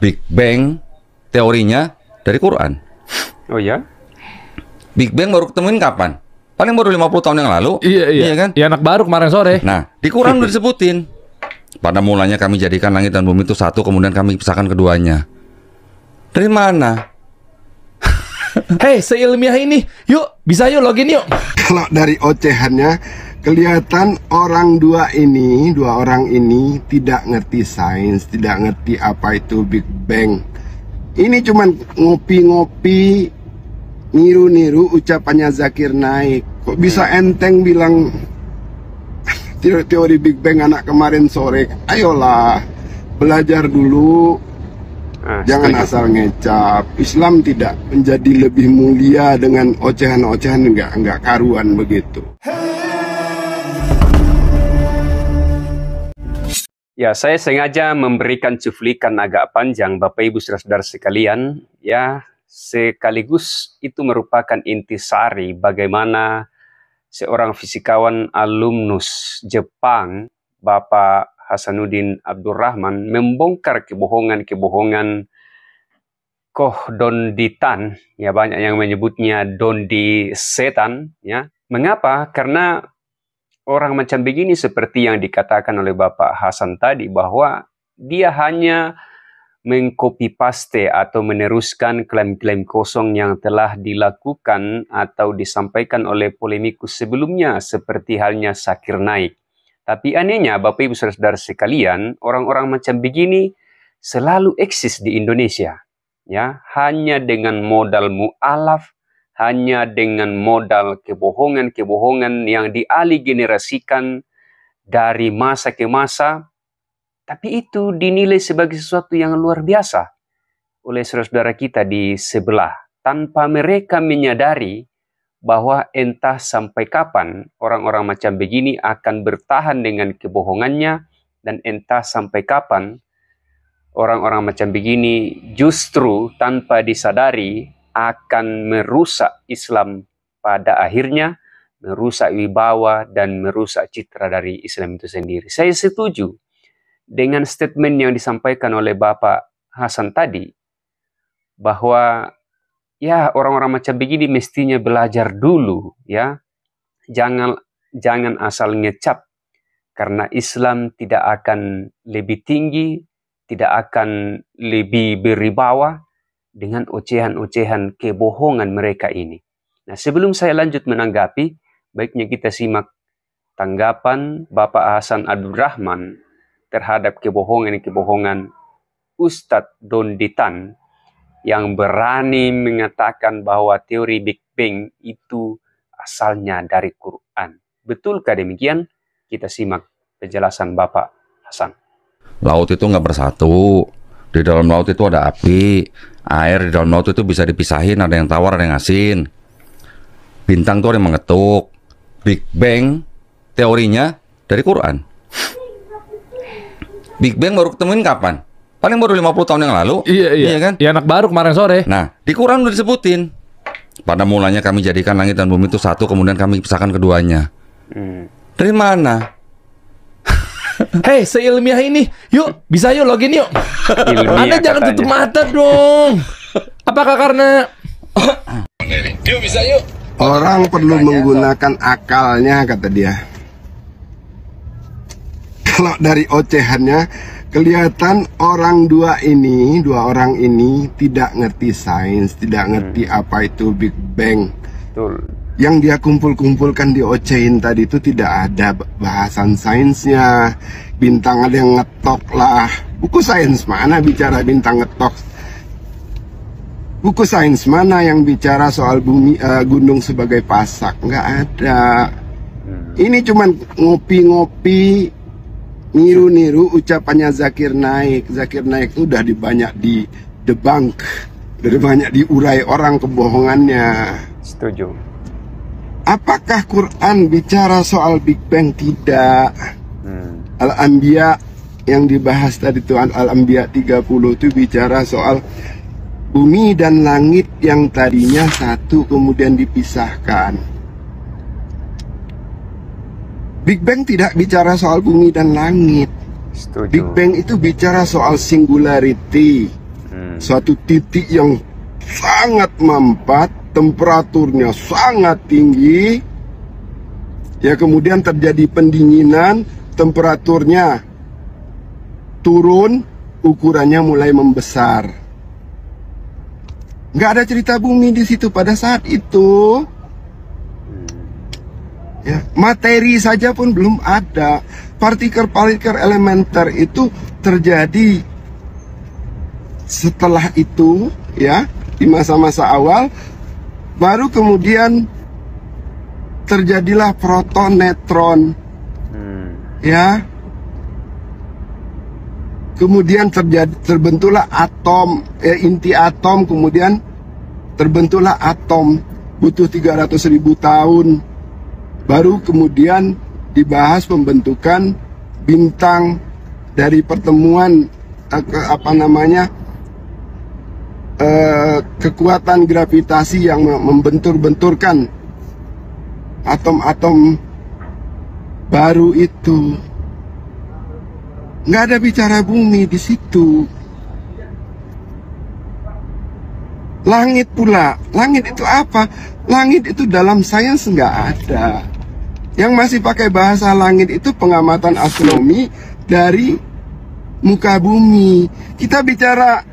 Big Bang teorinya dari Quran. Oh ya? Big Bang baru ketemuin kapan? Paling baru 50 tahun yang lalu. Iya, iya. iya kan? Iya anak baru kemarin sore. Nah, di Quran udah disebutin. Pada mulanya kami jadikan langit dan bumi itu satu, kemudian kami pisahkan keduanya. Dari mana? Hei, seilmiah ini. Yuk, bisa yuk login yuk. Kalau dari ocehannya kelihatan orang dua ini, dua orang ini tidak ngerti sains, tidak ngerti apa itu Big Bang. Ini cuman ngopi-ngopi, niru-niru ucapannya Zakir Naik. Kok bisa hmm. enteng bilang teori, teori Big Bang anak kemarin sore? Ayolah, belajar dulu. Ah, Jangan setuju. asal ngecap. Islam tidak menjadi lebih mulia dengan ocehan-ocehan enggak enggak karuan begitu. Hey! Ya, saya sengaja memberikan cuplikan agak panjang Bapak Ibu Saudara-saudara sekalian, ya, sekaligus itu merupakan intisari bagaimana seorang fisikawan alumnus Jepang, Bapak Hasanuddin Abdurrahman membongkar kebohongan-kebohongan Koh Donditan, ya banyak yang menyebutnya Dondi Setan, ya. Mengapa? Karena orang macam begini seperti yang dikatakan oleh Bapak Hasan tadi bahwa dia hanya mengcopy paste atau meneruskan klaim-klaim kosong yang telah dilakukan atau disampaikan oleh polemikus sebelumnya seperti halnya Sakir Naik. Tapi anehnya Bapak Ibu Saudara sekalian, orang-orang macam begini selalu eksis di Indonesia. Ya, hanya dengan modal mualaf hanya dengan modal kebohongan-kebohongan yang dialigenerasikan dari masa ke masa, tapi itu dinilai sebagai sesuatu yang luar biasa oleh saudara-saudara kita di sebelah, tanpa mereka menyadari bahwa entah sampai kapan orang-orang macam begini akan bertahan dengan kebohongannya, dan entah sampai kapan orang-orang macam begini justru tanpa disadari akan merusak Islam pada akhirnya, merusak wibawa dan merusak citra dari Islam itu sendiri. Saya setuju dengan statement yang disampaikan oleh Bapak Hasan tadi bahwa ya orang-orang macam begini mestinya belajar dulu ya. Jangan jangan asal ngecap karena Islam tidak akan lebih tinggi, tidak akan lebih beribawa dengan ocehan-ocehan kebohongan mereka ini. Nah, sebelum saya lanjut menanggapi, baiknya kita simak tanggapan Bapak Hasan Rahman terhadap kebohongan-kebohongan Ustadz Don Donditan yang berani mengatakan bahwa teori Big Bang itu asalnya dari Quran. Betulkah demikian? Kita simak penjelasan Bapak Hasan. Laut itu nggak bersatu, di dalam laut itu ada api, air di dalam laut itu bisa dipisahin, ada yang tawar, ada yang asin. Bintang tuh ada yang mengetuk. Big Bang teorinya dari Quran. Big Bang baru ketemuin kapan? Paling baru 50 tahun yang lalu. Iya, iya. iya kan? Iya, anak baru kemarin sore. Nah, di Quran udah disebutin. Pada mulanya kami jadikan langit dan bumi itu satu, kemudian kami pisahkan keduanya. Hmm. Dari mana? Hei, seilmiah ini. Yuk, bisa yuk login yuk. Ilmiah Anda jangan katanya. tutup mata dong. Apakah karena Yuk bisa yuk. Orang perlu menggunakan akalnya kata dia. Kalau dari ocehannya kelihatan orang dua ini, dua orang ini tidak ngerti sains, tidak ngerti hmm. apa itu Big Bang. Betul yang dia kumpul-kumpulkan di Ocein tadi itu tidak ada bahasan sainsnya bintang ada yang ngetok lah buku sains mana bicara bintang ngetok buku sains mana yang bicara soal bumi uh, gunung sebagai pasak nggak ada hmm. ini cuman ngopi-ngopi niru-niru ucapannya Zakir Naik Zakir Naik itu udah dibanyak di debunk dari banyak diurai orang kebohongannya setuju Apakah Quran bicara soal Big Bang? Tidak. Hmm. Al-Anbiya yang dibahas tadi Tuhan Al-Anbiya 30 itu bicara soal bumi dan langit yang tadinya satu kemudian dipisahkan. Big Bang tidak bicara soal bumi dan langit. Setuju. Big Bang itu bicara soal singularity, hmm. suatu titik yang sangat mampat temperaturnya sangat tinggi ya kemudian terjadi pendinginan temperaturnya turun ukurannya mulai membesar nggak ada cerita bumi di situ pada saat itu ya materi saja pun belum ada partikel-partikel elementer itu terjadi setelah itu ya di masa-masa awal Baru kemudian terjadilah proton netron, Hmm. Ya. Kemudian terjadi terbentuklah atom, eh, inti atom kemudian terbentuklah atom butuh 300 ribu tahun baru kemudian dibahas pembentukan bintang dari pertemuan eh, apa namanya eh, kekuatan gravitasi yang membentur-benturkan atom-atom baru itu. Nggak ada bicara bumi di situ. Langit pula, langit itu apa? Langit itu dalam sains nggak ada. Yang masih pakai bahasa langit itu pengamatan astronomi dari muka bumi. Kita bicara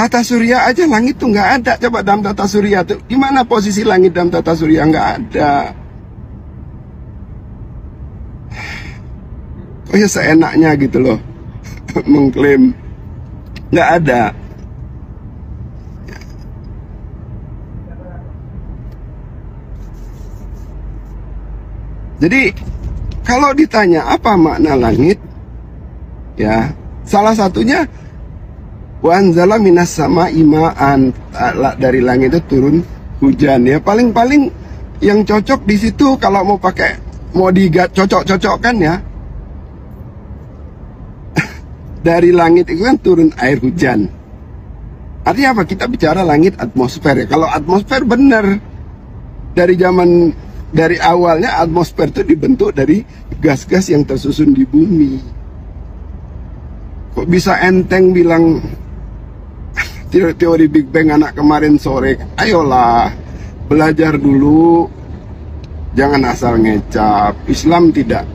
Tata surya aja langit tuh nggak ada. Coba dalam tata surya tuh gimana posisi langit dalam tata surya nggak ada. Oh ya seenaknya gitu loh mengklaim nggak ada. Jadi kalau ditanya apa makna langit, ya salah satunya wanzala anzala minas sama imaan dari langit itu turun hujan ya paling-paling yang cocok di situ kalau mau pakai mau cocok-cocok cocokkan ya dari langit itu kan turun air hujan artinya apa kita bicara langit atmosfer ya kalau atmosfer benar dari zaman dari awalnya atmosfer itu dibentuk dari gas-gas yang tersusun di bumi kok bisa enteng bilang teori teori Big Bang anak kemarin sore ayolah belajar dulu jangan asal ngecap Islam tidak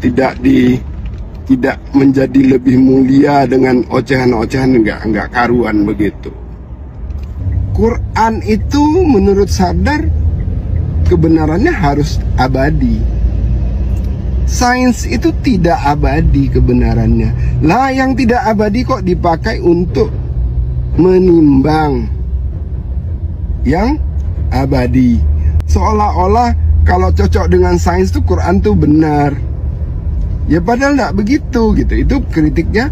tidak di tidak menjadi lebih mulia dengan ocehan-ocehan enggak enggak karuan begitu Quran itu menurut Sadar kebenarannya harus abadi sains itu tidak abadi kebenarannya. Lah yang tidak abadi kok dipakai untuk menimbang yang abadi. Seolah-olah kalau cocok dengan sains tuh Quran tuh benar. Ya padahal nggak begitu gitu. Itu kritiknya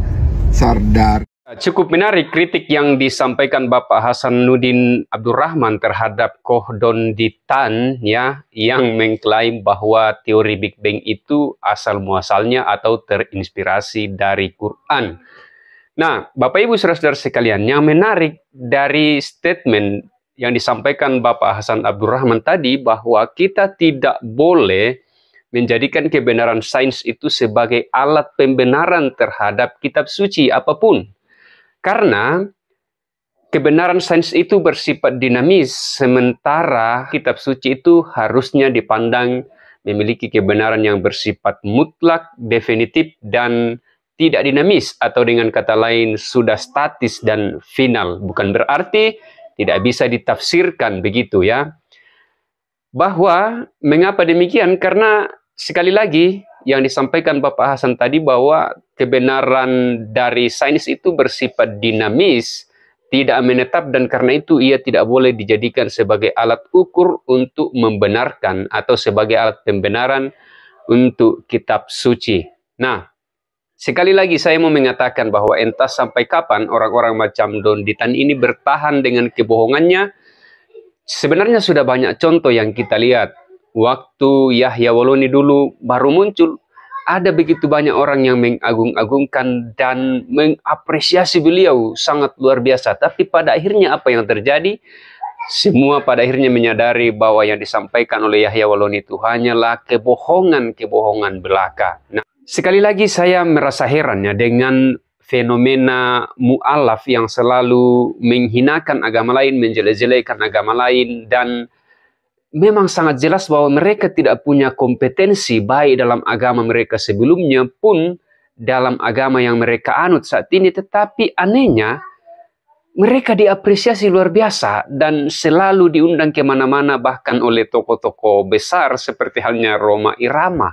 sardar. Cukup menarik kritik yang disampaikan Bapak Hasan Nudin Abdurrahman terhadap Kohdon Ditan ya yang mengklaim bahwa teori Big Bang itu asal muasalnya atau terinspirasi dari Quran. Nah, Bapak Ibu saudara-saudara sekalian, yang menarik dari statement yang disampaikan Bapak Hasan Abdurrahman tadi bahwa kita tidak boleh menjadikan kebenaran sains itu sebagai alat pembenaran terhadap kitab suci apapun. Karena kebenaran sains itu bersifat dinamis, sementara kitab suci itu harusnya dipandang memiliki kebenaran yang bersifat mutlak, definitif, dan tidak dinamis atau dengan kata lain sudah statis dan final. Bukan berarti tidak bisa ditafsirkan begitu ya. Bahwa mengapa demikian? Karena sekali lagi yang disampaikan Bapak Hasan tadi bahwa kebenaran dari sains itu bersifat dinamis, tidak menetap dan karena itu ia tidak boleh dijadikan sebagai alat ukur untuk membenarkan atau sebagai alat pembenaran untuk kitab suci. Nah, Sekali lagi saya mau mengatakan bahwa entah sampai kapan orang-orang macam Don Ditan ini bertahan dengan kebohongannya. Sebenarnya sudah banyak contoh yang kita lihat. Waktu Yahya Waloni dulu baru muncul, ada begitu banyak orang yang mengagung-agungkan dan mengapresiasi beliau sangat luar biasa. Tapi pada akhirnya apa yang terjadi? Semua pada akhirnya menyadari bahwa yang disampaikan oleh Yahya Waloni itu hanyalah kebohongan-kebohongan belaka. Nah, Sekali lagi saya merasa heran ya dengan fenomena mu'alaf yang selalu menghinakan agama lain, menjelek-jelekkan agama lain, dan memang sangat jelas bahwa mereka tidak punya kompetensi baik dalam agama mereka sebelumnya pun dalam agama yang mereka anut saat ini. Tetapi anehnya, mereka diapresiasi luar biasa dan selalu diundang kemana-mana bahkan oleh tokoh-tokoh besar seperti halnya Roma Irama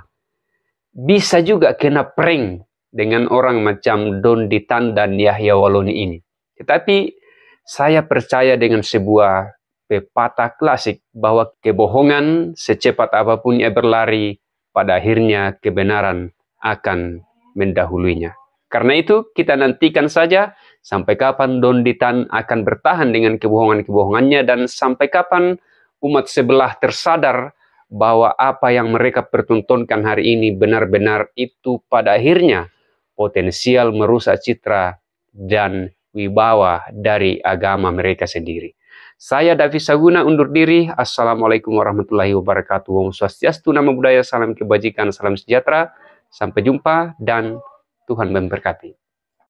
bisa juga kena prank dengan orang macam Don Ditan dan Yahya Waloni ini. Tetapi saya percaya dengan sebuah pepatah klasik bahwa kebohongan secepat apapun ia berlari, pada akhirnya kebenaran akan mendahulunya. Karena itu kita nantikan saja sampai kapan Don Ditan akan bertahan dengan kebohongan-kebohongannya dan sampai kapan umat sebelah tersadar bahwa apa yang mereka pertontonkan hari ini benar-benar itu pada akhirnya potensial merusak citra dan wibawa dari agama mereka sendiri. Saya Davi Saguna undur diri. Assalamualaikum warahmatullahi wabarakatuh. Om Swastiastu, nama budaya, Salam Kebajikan, Salam Sejahtera. Sampai jumpa dan Tuhan memberkati.